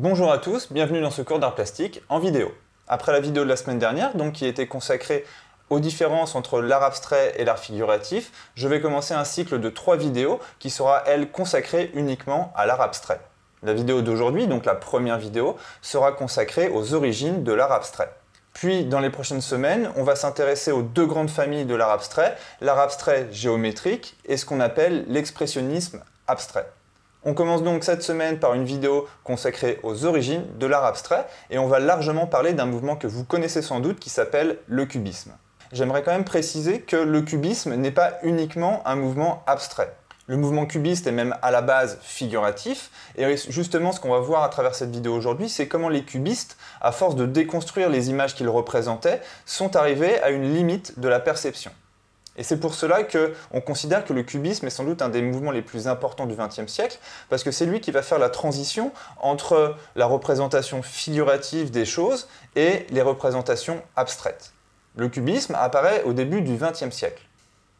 Bonjour à tous, bienvenue dans ce cours d'art plastique en vidéo. Après la vidéo de la semaine dernière, donc qui était consacrée aux différences entre l'art abstrait et l'art figuratif, je vais commencer un cycle de trois vidéos qui sera, elle, consacrée uniquement à l'art abstrait. La vidéo d'aujourd'hui, donc la première vidéo, sera consacrée aux origines de l'art abstrait. Puis, dans les prochaines semaines, on va s'intéresser aux deux grandes familles de l'art abstrait, l'art abstrait géométrique et ce qu'on appelle l'expressionnisme abstrait. On commence donc cette semaine par une vidéo consacrée aux origines de l'art abstrait et on va largement parler d'un mouvement que vous connaissez sans doute qui s'appelle le cubisme. J'aimerais quand même préciser que le cubisme n'est pas uniquement un mouvement abstrait. Le mouvement cubiste est même à la base figuratif, et justement ce qu'on va voir à travers cette vidéo aujourd'hui, c'est comment les cubistes, à force de déconstruire les images qu'ils représentaient, sont arrivés à une limite de la perception. Et c'est pour cela qu'on considère que le cubisme est sans doute un des mouvements les plus importants du XXe siècle, parce que c'est lui qui va faire la transition entre la représentation figurative des choses et les représentations abstraites. Le cubisme apparaît au début du XXe siècle.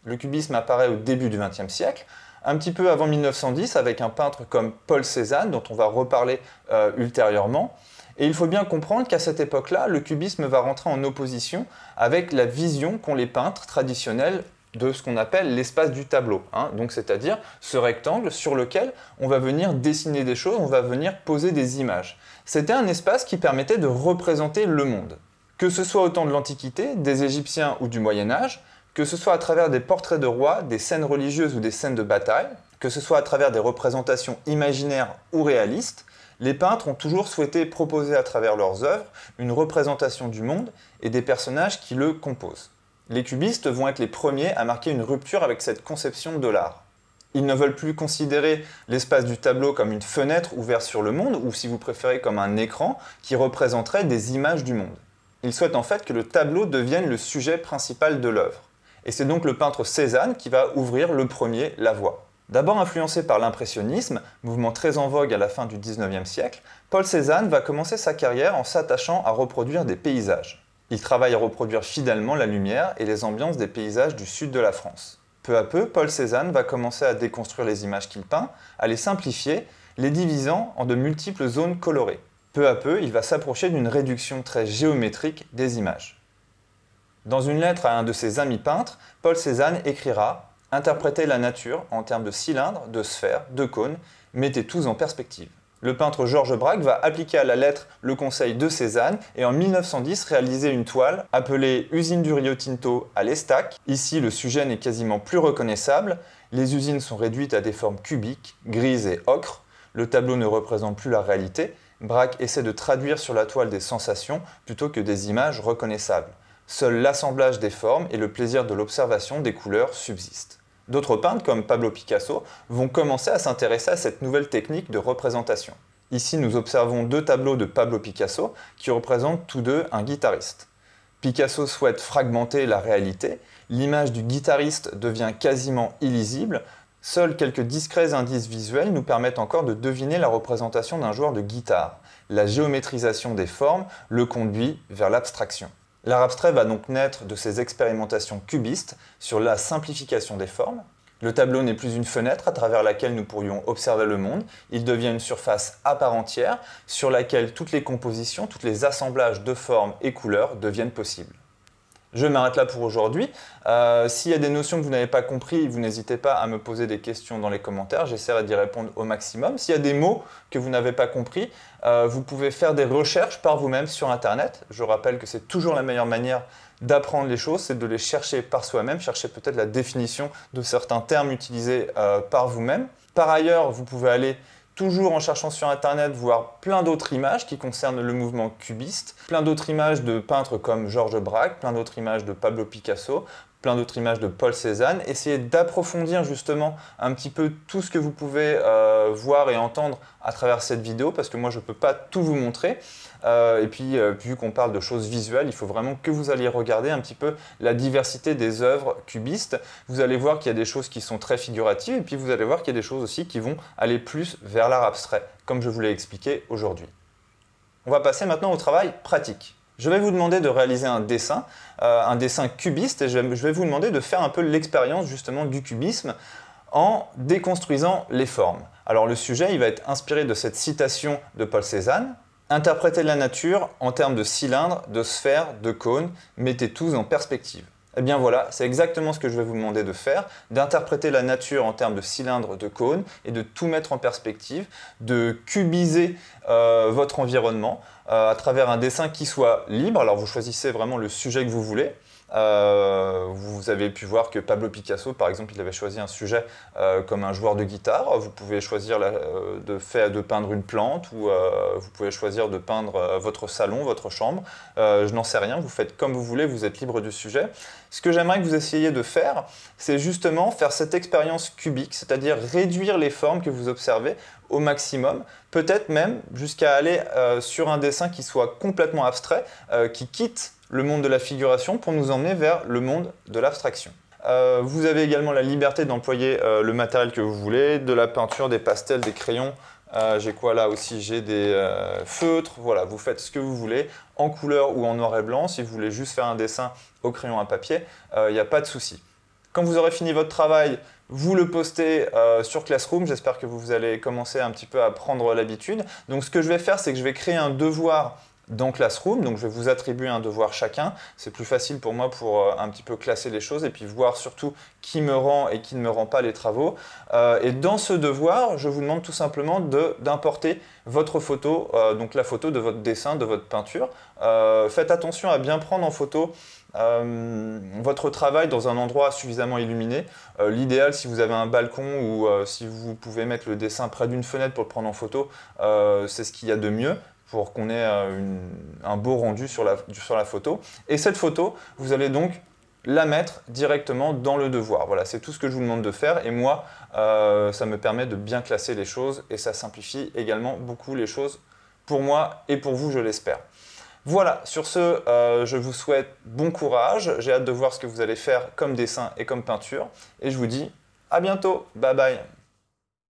Le cubisme apparaît au début du XXe siècle, un petit peu avant 1910, avec un peintre comme Paul Cézanne, dont on va reparler euh, ultérieurement. Et il faut bien comprendre qu'à cette époque-là, le cubisme va rentrer en opposition avec la vision qu'ont les peintres traditionnels de ce qu'on appelle l'espace du tableau. Hein. Donc c'est-à-dire ce rectangle sur lequel on va venir dessiner des choses, on va venir poser des images. C'était un espace qui permettait de représenter le monde. Que ce soit au temps de l'Antiquité, des Égyptiens ou du Moyen Âge, que ce soit à travers des portraits de rois, des scènes religieuses ou des scènes de bataille, que ce soit à travers des représentations imaginaires ou réalistes, les peintres ont toujours souhaité proposer à travers leurs œuvres une représentation du monde et des personnages qui le composent. Les cubistes vont être les premiers à marquer une rupture avec cette conception de l'art. Ils ne veulent plus considérer l'espace du tableau comme une fenêtre ouverte sur le monde, ou si vous préférez comme un écran qui représenterait des images du monde. Ils souhaitent en fait que le tableau devienne le sujet principal de l'œuvre. Et c'est donc le peintre Cézanne qui va ouvrir le premier la voie. D'abord influencé par l'impressionnisme, mouvement très en vogue à la fin du 19e siècle, Paul Cézanne va commencer sa carrière en s'attachant à reproduire des paysages. Il travaille à reproduire fidèlement la lumière et les ambiances des paysages du sud de la France. Peu à peu, Paul Cézanne va commencer à déconstruire les images qu'il peint, à les simplifier, les divisant en de multiples zones colorées. Peu à peu, il va s'approcher d'une réduction très géométrique des images. Dans une lettre à un de ses amis peintres, Paul Cézanne écrira Interprétez la nature en termes de cylindres, de sphères, de cônes, mettez tous en perspective. Le peintre Georges Braque va appliquer à la lettre le conseil de Cézanne et en 1910 réaliser une toile appelée Usine du Rio Tinto à l'Estac. Ici, le sujet n'est quasiment plus reconnaissable. Les usines sont réduites à des formes cubiques, grises et ocres. Le tableau ne représente plus la réalité. Braque essaie de traduire sur la toile des sensations plutôt que des images reconnaissables. Seul l'assemblage des formes et le plaisir de l'observation des couleurs subsistent. D'autres peintres, comme Pablo Picasso, vont commencer à s'intéresser à cette nouvelle technique de représentation. Ici, nous observons deux tableaux de Pablo Picasso qui représentent tous deux un guitariste. Picasso souhaite fragmenter la réalité, l'image du guitariste devient quasiment illisible, seuls quelques discrets indices visuels nous permettent encore de deviner la représentation d'un joueur de guitare. La géométrisation des formes le conduit vers l'abstraction. L'art abstrait va donc naître de ces expérimentations cubistes sur la simplification des formes. Le tableau n'est plus une fenêtre à travers laquelle nous pourrions observer le monde, il devient une surface à part entière sur laquelle toutes les compositions, tous les assemblages de formes et couleurs deviennent possibles. Je m'arrête là pour aujourd'hui. Euh, s'il y a des notions que vous n'avez pas compris, vous n'hésitez pas à me poser des questions dans les commentaires. J'essaierai d'y répondre au maximum. S'il y a des mots que vous n'avez pas compris, euh, vous pouvez faire des recherches par vous-même sur Internet. Je rappelle que c'est toujours la meilleure manière d'apprendre les choses, c'est de les chercher par soi-même, chercher peut-être la définition de certains termes utilisés euh, par vous-même. Par ailleurs, vous pouvez aller toujours en cherchant sur Internet, voir plein d'autres images qui concernent le mouvement cubiste, plein d'autres images de peintres comme Georges Braque, plein d'autres images de Pablo Picasso, plein d'autres images de Paul Cézanne. Essayez d'approfondir justement un petit peu tout ce que vous pouvez euh, voir et entendre à travers cette vidéo, parce que moi je ne peux pas tout vous montrer. Euh, et puis, euh, vu qu'on parle de choses visuelles, il faut vraiment que vous alliez regarder un petit peu la diversité des œuvres cubistes. Vous allez voir qu'il y a des choses qui sont très figuratives, et puis vous allez voir qu'il y a des choses aussi qui vont aller plus vers l'art abstrait, comme je vous l'ai expliqué aujourd'hui. On va passer maintenant au travail pratique. Je vais vous demander de réaliser un dessin, euh, un dessin cubiste, et je vais vous demander de faire un peu l'expérience justement du cubisme en déconstruisant les formes. Alors le sujet, il va être inspiré de cette citation de Paul Cézanne. Interprétez la nature en termes de cylindres, de sphères, de cônes, mettez tous en perspective. Eh bien voilà, c'est exactement ce que je vais vous demander de faire, d'interpréter la nature en termes de cylindres, de cônes, et de tout mettre en perspective, de cubiser euh, votre environnement euh, à travers un dessin qui soit libre. Alors vous choisissez vraiment le sujet que vous voulez. Euh, vous avez pu voir que Pablo Picasso, par exemple, il avait choisi un sujet euh, comme un joueur de guitare. Vous pouvez choisir euh, de, de peindre une plante ou vous pouvez choisir de peindre votre salon, votre chambre. je n'en sais rien, vous faites comme vous voulez, vous êtes libre du sujet. Ce que j'aimerais que vous essayiez de faire, c'est justement faire cette expérience cubique, c'est-à-dire réduire les formes que vous observez au maximum, peut-être même jusqu'à aller sur un dessin qui soit complètement abstrait, qui quitte le monde de la figuration pour nous emmener vers le monde de l'abstraction. Euh, vous avez également la liberté d'employer euh, le matériel que vous voulez, de la peinture, des pastels, des crayons. Euh, j'ai quoi là aussi J'ai des feutres. Voilà, vous faites ce que vous voulez, en couleur ou en noir et blanc. Si vous voulez juste faire un dessin au crayon à papier, il n'y a pas de souci. Quand vous aurez fini votre travail, vous le postez sur Classroom. J'espère que vous allez commencer un petit peu à prendre l'habitude. Donc ce que je vais faire, c'est que je vais créer un devoir dans Classroom. Donc je vais vous attribuer un devoir chacun. C'est plus facile pour moi pour euh, un petit peu classer les choses et puis voir surtout qui me rend et qui ne me rend pas les travaux. Euh, et dans ce devoir, je vous demande tout simplement d'importer votre photo, euh, donc la photo de votre dessin, de votre peinture. faites attention à bien prendre en photo votre travail dans un endroit suffisamment illuminé. L'idéal, si vous avez un balcon ou si vous pouvez mettre le dessin près d'une fenêtre pour le prendre en photo, c'est ce qu'il y a de mieux pour qu'on ait euh, un beau rendu sur la, photo. Et cette photo, vous allez donc la mettre directement dans le devoir. Voilà, c'est tout ce que je vous demande de faire. Et moi, euh, ça me permet de bien classer les choses et ça simplifie également beaucoup les choses pour moi et pour vous, je l'espère. Voilà, sur ce, euh, je vous souhaite bon courage. J'ai hâte de voir ce que vous allez faire comme dessin et comme peinture. Et je vous dis à bientôt. Bye bye.